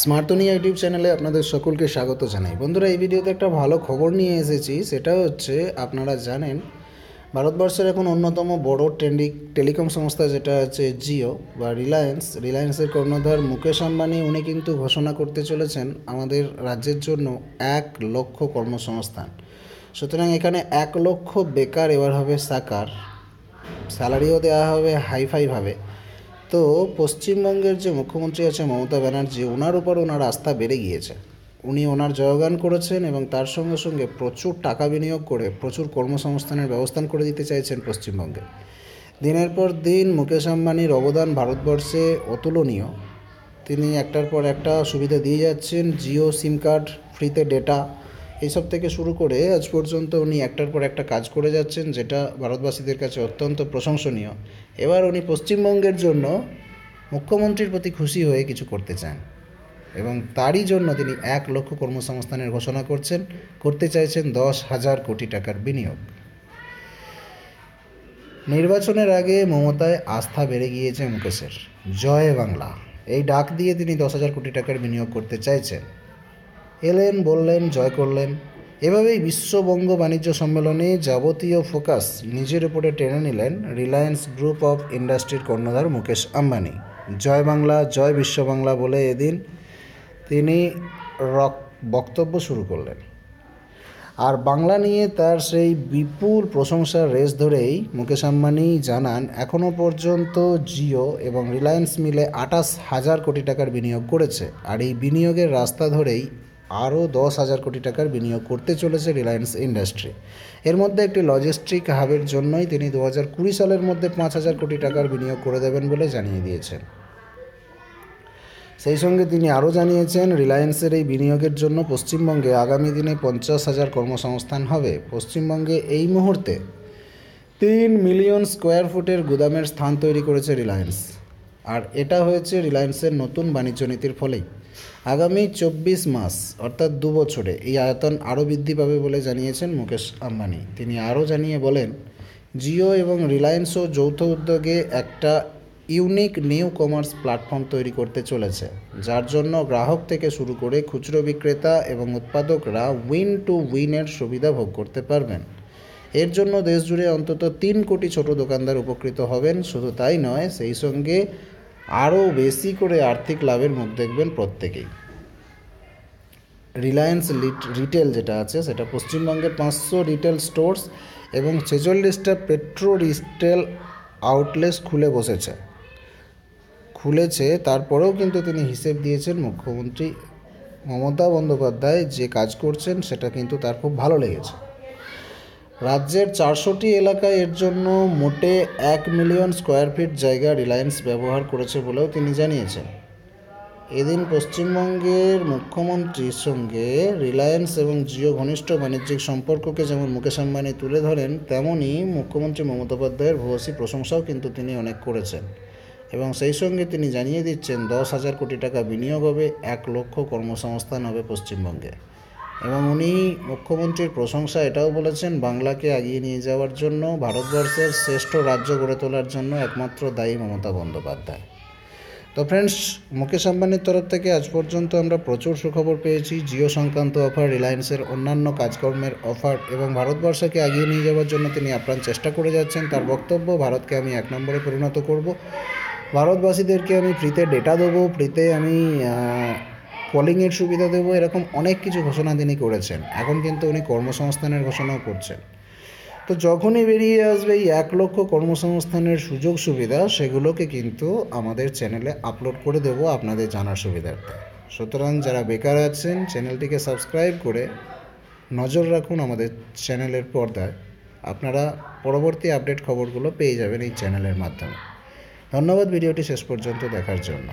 স্মার্টনিয়া YouTube চ্যানেলে আপনাদের সকলকে স্বাগত জানাই বন্ধুরা এই ভিডিওতে একটা ভালো খবর নিয়ে এসেছি সেটা হচ্ছে আপনারা জানেন ভারতবর্ষের এখন অন্যতম বড় টেন্ডি টেলিকম সংস্থা যেটা আছে জিও বা রিলায়েন্স রিলায়েন্সের কর্ণধার মুকেশ আম্বানি উনি কিন্তু ঘোষণা করতে চলেছেন আমাদের রাজ্যের জন্য এক লক্ষ কর্মসংস্থান সুতরাং এখানে এক লক্ষ বেকার এবার হবে সাকার স্যালারিও দেওয়া হবে হাইফাইভাবে তো পশ্চিমবঙ্গের যে মুখ্যমন্ত্রী আছে মমতা ব্যানার্জি ওনার উপর ওনার আস্থা বেড়ে গিয়েছে উনি ওনার জয়গান করেছেন এবং তার সঙ্গে সঙ্গে প্রচুর টাকা বিনিয়োগ করে প্রচুর কর্মসংস্থানের ব্যবস্থান করে দিতে চাইছেন পশ্চিমবঙ্গে দিনের পর দিন মুকেশ আম্বানির অবদান ভারতবর্ষে অতুলনীয় তিনি একটার পর একটা সুবিধা দিয়ে যাচ্ছেন জিও সিম কার্ড ফ্রিতে ডেটা এইসব থেকে শুরু করে আজ পর্যন্ত উনি একটার পর একটা কাজ করে যাচ্ছেন যেটা ভারতবাসীদের কাছে অত্যন্ত প্রশংসনীয় এবার উনি পশ্চিমবঙ্গের জন্য মুখ্যমন্ত্রীর প্রতি খুশি হয়ে কিছু করতে চান এবং তারই জন্য তিনি এক লক্ষ কর্মসংস্থানের ঘোষণা করছেন করতে চাইছেন দশ হাজার কোটি টাকার বিনিয়োগ নির্বাচনের আগে মমতায় আস্থা বেড়ে গিয়েছে মুকেশের জয় বাংলা এই ডাক দিয়ে তিনি দশ হাজার কোটি টাকার বিনিয়োগ করতে চাইছেন এলেন বললেন জয় করলেন এভাবেই বিশ্ববঙ্গ বাণিজ্য সম্মেলনে যাবতীয় ফোকাস নিজের উপরে টেনে নিলেন রিলায়েন্স গ্রুপ অফ ইন্ডাস্ট্রির কর্ণধার মুকেশ আম্বানি জয় বাংলা জয় বিশ্ব বাংলা বলে এদিন তিনি রক বক্তব্য শুরু করলেন আর বাংলা নিয়ে তার সেই বিপুল প্রশংসার রেস ধরেই মুকেশ আম্বানি জানান এখনও পর্যন্ত জিও এবং রিলায়েন্স মিলে আটাশ হাজার কোটি টাকার বিনিয়োগ করেছে আর এই বিনিয়োগের রাস্তা ধরেই আরও দশ হাজার কোটি টাকার বিনিয়োগ করতে চলেছে রিলায়েন্স ইন্ডাস্ট্রি এর মধ্যে একটি লজিস্টিক হাবের জন্যই তিনি দু হাজার কুড়ি সালের মধ্যে পাঁচ হাজার কোটি টাকার বিনিয়োগ করে দেবেন বলে জানিয়ে দিয়েছেন সেই সঙ্গে তিনি আরও জানিয়েছেন রিলায়েন্সের এই বিনিয়োগের জন্য পশ্চিমবঙ্গে আগামী দিনে পঞ্চাশ হাজার কর্মসংস্থান হবে পশ্চিমবঙ্গে এই মুহূর্তে তিন মিলিয়ন স্কোয়ার ফুটের গুদামের স্থান তৈরি করেছে রিলায়েন্স আর এটা হয়েছে রিলায়েন্সের নতুন বাণিজ্য নীতির ফলেই আগামী চব্বিশ মাস অর্থাৎ দু বছরে এই আয়তন আরও বৃদ্ধি পাবে বলে জানিয়েছেন মুকেশ আম্বানি তিনি আরও জানিয়ে বলেন জিও এবং রিলায়েন্সও যৌথ উদ্যোগে একটা ইউনিক নিউ কমার্স প্ল্যাটফর্ম তৈরি করতে চলেছে যার জন্য গ্রাহক থেকে শুরু করে খুচরো বিক্রেতা এবং উৎপাদকরা উইন টু উইনের সুবিধা ভোগ করতে পারবেন এর জন্য দেশ জুড়ে অন্তত তিন কোটি ছোট দোকানদার উপকৃত হবেন শুধু তাই নয় সেই সঙ্গে আরও বেশি করে আর্থিক লাভের মুখ দেখবেন প্রত্যেকেই রিলায়েন্স রিটেল যেটা আছে সেটা পশ্চিমবঙ্গের পাঁচশো রিটেল স্টোর্স এবং ছেচল্লিশটা পেট্রো রিটেল আউটলেস খুলে বসেছে খুলেছে তারপরেও কিন্তু তিনি হিসেব দিয়েছেন মুখ্যমন্ত্রী মমতা বন্দ্যোপাধ্যায় যে কাজ করছেন সেটা কিন্তু তার খুব ভালো লেগেছে রাজ্যের চারশোটি এলাকায় এর জন্য মোটে এক মিলিয়ন স্কোয়ার ফিট জায়গা রিলায়েন্স ব্যবহার করেছে বলেও তিনি জানিয়েছেন এদিন পশ্চিমবঙ্গের মুখ্যমন্ত্রীর সঙ্গে রিলায়েন্স এবং জিও ঘনিষ্ঠ বাণিজ্যিক সম্পর্ককে যেমন মুকেশ আম্বানি তুলে ধরেন তেমনই মুখ্যমন্ত্রী মমতোপাধ্যায়ের ভূয়সী প্রশংসাও কিন্তু তিনি অনেক করেছেন এবং সেই সঙ্গে তিনি জানিয়ে দিচ্ছেন দশ হাজার কোটি টাকা বিনিয়োগ হবে এক লক্ষ কর্মসংস্থান হবে পশ্চিমবঙ্গে এবং উনি মুখ্যমন্ত্রীর প্রশংসা এটাও বলেছেন বাংলাকে এগিয়ে নিয়ে যাওয়ার জন্য ভারতবর্ষের শ্রেষ্ঠ রাজ্য গড়ে তোলার জন্য একমাত্র দায়ী মমতা বন্দ্যোপাধ্যায় তো ফ্রেন্ডস মুকেশ আম্বানির তরফ থেকে আজ পর্যন্ত আমরা প্রচুর সুখবর পেয়েছি জিও সংক্রান্ত অফার রিলায়েন্সের অন্যান্য কাজকর্মের অফার এবং ভারতবর্ষকে এগিয়ে নিয়ে যাওয়ার জন্য তিনি আপ্রাণ চেষ্টা করে যাচ্ছেন তার বক্তব্য ভারতকে আমি এক নম্বরে পরিণত করব ভারতবাসীদেরকে আমি ফ্রিতে ডেটা দেবো ফ্রিতে আমি কলিংয়ের সুবিধা দেব এরকম অনেক কিছু ঘোষণা তিনি করেছেন এখন কিন্তু উনি কর্মসংস্থানের ঘোষণাও করছেন তো যখনই বেরিয়ে আসবে এই এক লক্ষ কর্মসংস্থানের সুযোগ সুবিধা সেগুলোকে কিন্তু আমাদের চ্যানেলে আপলোড করে দেব আপনাদের জানার সুবিধার্থে সুতরাং যারা বেকার আছেন চ্যানেলটিকে সাবস্ক্রাইব করে নজর রাখুন আমাদের চ্যানেলের পর্দায় আপনারা পরবর্তী আপডেট খবরগুলো পেয়ে যাবেন এই চ্যানেলের মাধ্যমে ধন্যবাদ ভিডিওটি শেষ পর্যন্ত দেখার জন্য